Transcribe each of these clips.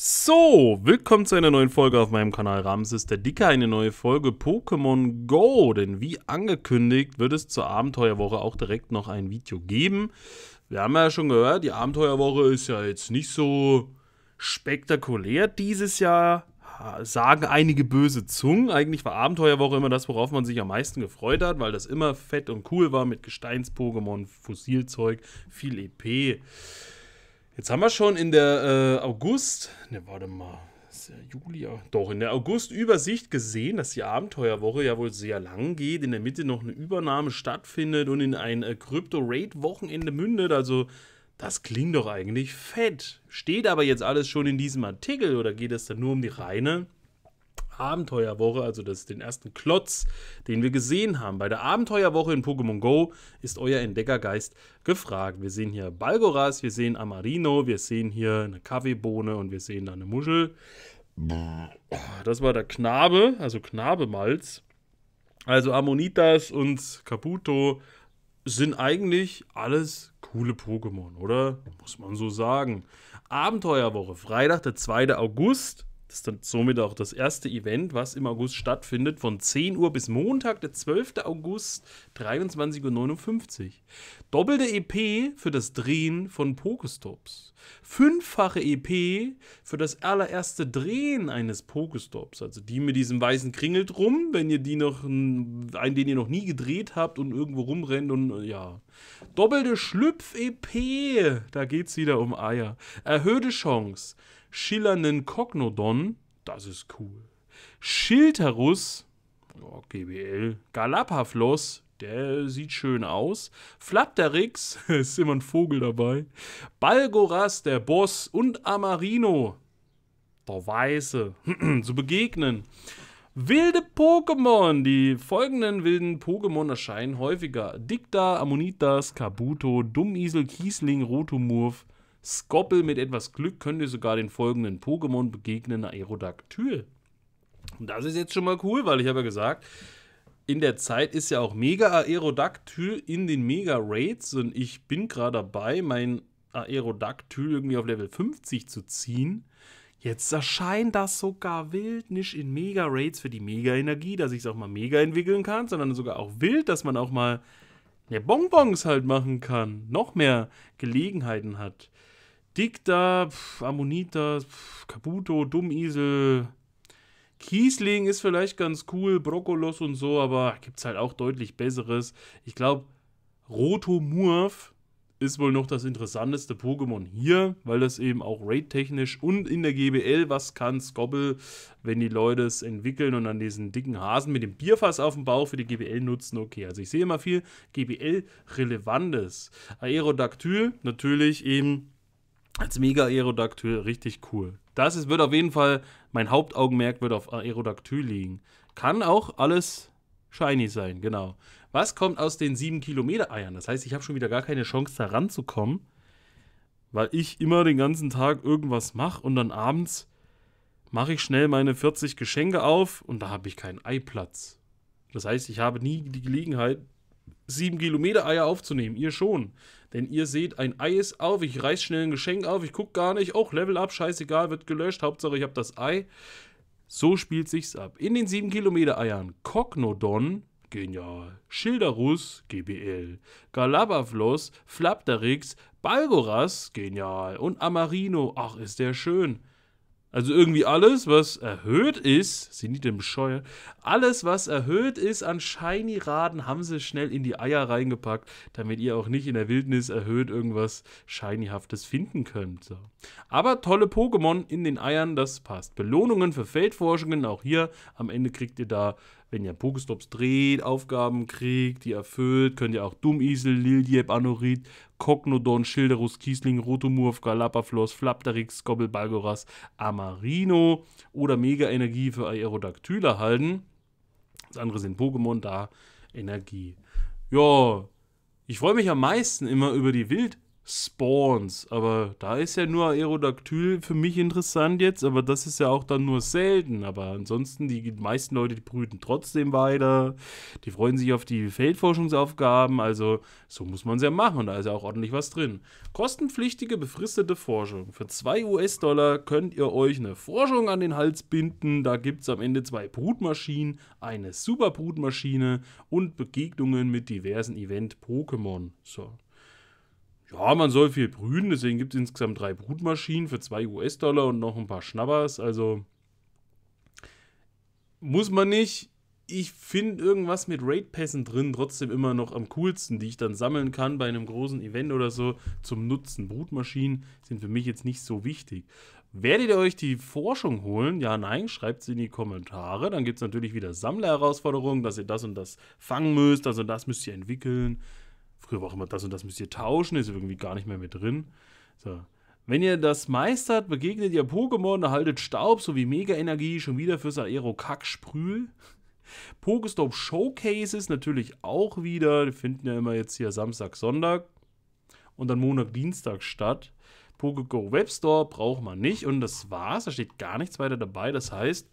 So, willkommen zu einer neuen Folge auf meinem Kanal Ramses der Dicke, eine neue Folge Pokémon Go, denn wie angekündigt wird es zur Abenteuerwoche auch direkt noch ein Video geben. Wir haben ja schon gehört, die Abenteuerwoche ist ja jetzt nicht so spektakulär dieses Jahr, sagen einige böse Zungen. Eigentlich war Abenteuerwoche immer das, worauf man sich am meisten gefreut hat, weil das immer fett und cool war mit Gesteins-Pokémon, Fossilzeug, viel EP. Jetzt haben wir schon in der äh, August, ne, warte mal, ist ja Juli, doch, in der August-Übersicht gesehen, dass die Abenteuerwoche ja wohl sehr lang geht, in der Mitte noch eine Übernahme stattfindet und in ein äh, Crypto-Raid-Wochenende mündet, also das klingt doch eigentlich fett. Steht aber jetzt alles schon in diesem Artikel oder geht es dann nur um die reine Abenteuerwoche, also das, den ersten Klotz, den wir gesehen haben. Bei der Abenteuerwoche in Pokémon Go ist euer Entdeckergeist gefragt. Wir sehen hier Balgoras, wir sehen Amarino, wir sehen hier eine Kaffeebohne und wir sehen da eine Muschel. Ah, das war der Knabe, also Knabemalz. Also Ammonitas und Caputo sind eigentlich alles coole Pokémon, oder? Muss man so sagen. Abenteuerwoche, Freitag, der 2. August. Das ist dann somit auch das erste Event, was im August stattfindet, von 10 Uhr bis Montag, der 12. August, 23.59 Uhr. Doppelte EP für das Drehen von Pokestops. Fünffache EP für das allererste Drehen eines Pokestops. Also die mit diesem weißen Kringel drum, wenn ihr die noch, einen, den ihr noch nie gedreht habt und irgendwo rumrennt und ja. Doppelte Schlüpf-EP, da geht es wieder um Eier. Erhöhte Chance schillernden Cognodon, das ist cool. Schilterus, oh, GBL, Galapafloss, der sieht schön aus. Flapterix, ist immer ein Vogel dabei. Balgoras, der Boss und Amarino, der Weiße, zu begegnen. Wilde Pokémon. Die folgenden wilden Pokémon erscheinen häufiger. Dicta, Ammonitas, Kabuto, Dummiesel, Kiesling, Rotomurf, Skoppel mit etwas Glück könnte sogar den folgenden Pokémon begegnen, Aerodactyl. Und das ist jetzt schon mal cool, weil ich habe ja gesagt, in der Zeit ist ja auch Mega Aerodactyl in den Mega Raids und ich bin gerade dabei, mein Aerodactyl irgendwie auf Level 50 zu ziehen. Jetzt erscheint das sogar wild nicht in Mega Raids für die Mega Energie, dass ich es auch mal mega entwickeln kann, sondern sogar auch wild, dass man auch mal ja, Bonbons halt machen kann, noch mehr Gelegenheiten hat. Dicta, pf, Ammonita, pf, Kabuto, Dummisel. Kiesling ist vielleicht ganz cool, Brokkolos und so, aber gibt es halt auch deutlich besseres. Ich glaube, Rotomurf ist wohl noch das interessanteste Pokémon hier, weil das eben auch raid-technisch und in der GBL was kann. Skobble, wenn die Leute es entwickeln und dann diesen dicken Hasen mit dem Bierfass auf dem Bauch für die GBL nutzen. Okay, also ich sehe immer viel GBL-Relevantes. Aerodactyl, natürlich eben als mega Aerodactyl richtig cool. Das ist, wird auf jeden Fall, mein Hauptaugenmerk wird auf Aerodactyl liegen. Kann auch alles shiny sein, genau. Was kommt aus den 7 Kilometer Eiern? Das heißt, ich habe schon wieder gar keine Chance da ranzukommen, weil ich immer den ganzen Tag irgendwas mache und dann abends mache ich schnell meine 40 Geschenke auf und da habe ich keinen Eiplatz. Das heißt, ich habe nie die Gelegenheit, 7 Kilometer Eier aufzunehmen. Ihr schon. Denn ihr seht, ein Ei ist auf, ich reiß schnell ein Geschenk auf, ich guck gar nicht, auch Level up, scheißegal, wird gelöscht, Hauptsache ich hab das Ei. So spielt sich's ab. In den 7 Kilometer Eiern Cognodon, genial, Schilderus, GBL, Galabafloss, Flapterix, Balgoras, genial und Amarino, ach ist der schön. Also irgendwie alles, was erhöht ist, sind die denn bescheuert? Alles, was erhöht ist an Shiny-Raden, haben sie schnell in die Eier reingepackt, damit ihr auch nicht in der Wildnis erhöht irgendwas Shiny-haftes finden könnt. So. Aber tolle Pokémon in den Eiern, das passt. Belohnungen für Feldforschungen, auch hier am Ende kriegt ihr da wenn ihr Pokestops dreht, Aufgaben kriegt, die erfüllt, könnt ihr auch Dummiesel, Lildieb, Anorit, Cognodon, Schilderus, Kiesling, Rotomurf, Galapafloss, Flapterix, Gobble, Balgoras, Amarino oder Mega-Energie für Aerodactyl erhalten. Das andere sind Pokémon, da Energie. Ja, ich freue mich am meisten immer über die Wild- Spawns. Aber da ist ja nur Aerodactyl für mich interessant jetzt, aber das ist ja auch dann nur selten. Aber ansonsten, die meisten Leute, die brüten trotzdem weiter. Die freuen sich auf die Feldforschungsaufgaben. Also, so muss man es ja machen. Da ist ja auch ordentlich was drin. Kostenpflichtige befristete Forschung. Für 2 US-Dollar könnt ihr euch eine Forschung an den Hals binden. Da gibt es am Ende zwei Brutmaschinen, eine Superbrutmaschine und Begegnungen mit diversen Event-Pokémon. So. Ja, man soll viel brühen, deswegen gibt es insgesamt drei Brutmaschinen für zwei US-Dollar und noch ein paar Schnabbers. Also muss man nicht. Ich finde irgendwas mit Raid-Pässen drin trotzdem immer noch am coolsten, die ich dann sammeln kann bei einem großen Event oder so zum Nutzen. Brutmaschinen sind für mich jetzt nicht so wichtig. Werdet ihr euch die Forschung holen? Ja, nein, schreibt sie in die Kommentare. Dann gibt es natürlich wieder Sammlerherausforderungen, dass ihr das und das fangen müsst, also das müsst ihr entwickeln. Früher war auch immer das und das müsst ihr tauschen, ist irgendwie gar nicht mehr mit drin. So. Wenn ihr das meistert, begegnet ihr Pokémon, erhaltet Staub sowie Mega-Energie, schon wieder fürs Aero-Kack-Sprühl. Pokestop Showcases natürlich auch wieder, die finden ja immer jetzt hier Samstag, Sonntag und dann Montag, Dienstag statt. PokeGo Webstore braucht man nicht und das war's, da steht gar nichts weiter dabei. Das heißt,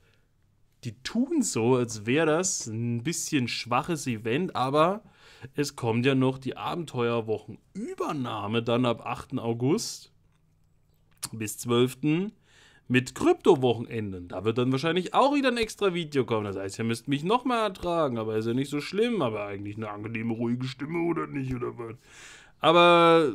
die tun so, als wäre das ein bisschen schwaches Event, aber es kommt ja noch die Abenteuerwochenübernahme dann ab 8. August bis 12. mit Kryptowochenenden. Da wird dann wahrscheinlich auch wieder ein extra Video kommen. Das heißt, ihr müsst mich nochmal ertragen, aber ist ja nicht so schlimm, aber eigentlich eine angenehme, ruhige Stimme oder nicht oder was. Aber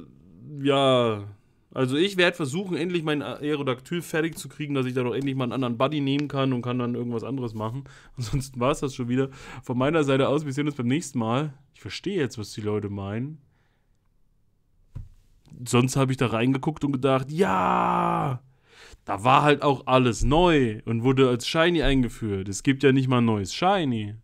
ja, also ich werde versuchen, endlich mein Aerodactyl fertig zu kriegen, dass ich da doch endlich mal einen anderen Buddy nehmen kann und kann dann irgendwas anderes machen. Ansonsten war es das schon wieder. Von meiner Seite aus, wir sehen uns beim nächsten Mal. Ich verstehe jetzt, was die Leute meinen. Sonst habe ich da reingeguckt und gedacht, ja, da war halt auch alles neu und wurde als Shiny eingeführt. Es gibt ja nicht mal ein neues Shiny.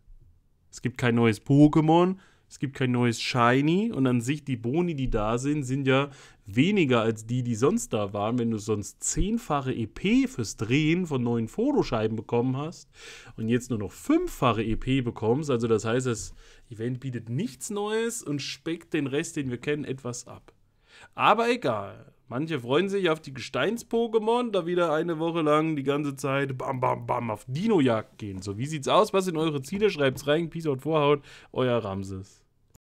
Es gibt kein neues Pokémon, es gibt kein neues Shiny und an sich die Boni, die da sind, sind ja weniger als die, die sonst da waren. Wenn du sonst zehnfache EP fürs Drehen von neuen Fotoscheiben bekommen hast und jetzt nur noch fünffache EP bekommst, also das heißt, das Event bietet nichts Neues und speckt den Rest, den wir kennen, etwas ab. Aber egal. Manche freuen sich auf die Gesteins-Pokémon, da wieder eine Woche lang die ganze Zeit bam, bam, bam auf Dino-Jagd gehen. So, wie sieht's aus? Was sind eure Ziele? Schreibt's rein. Peace out, Vorhaut. Euer Ramses.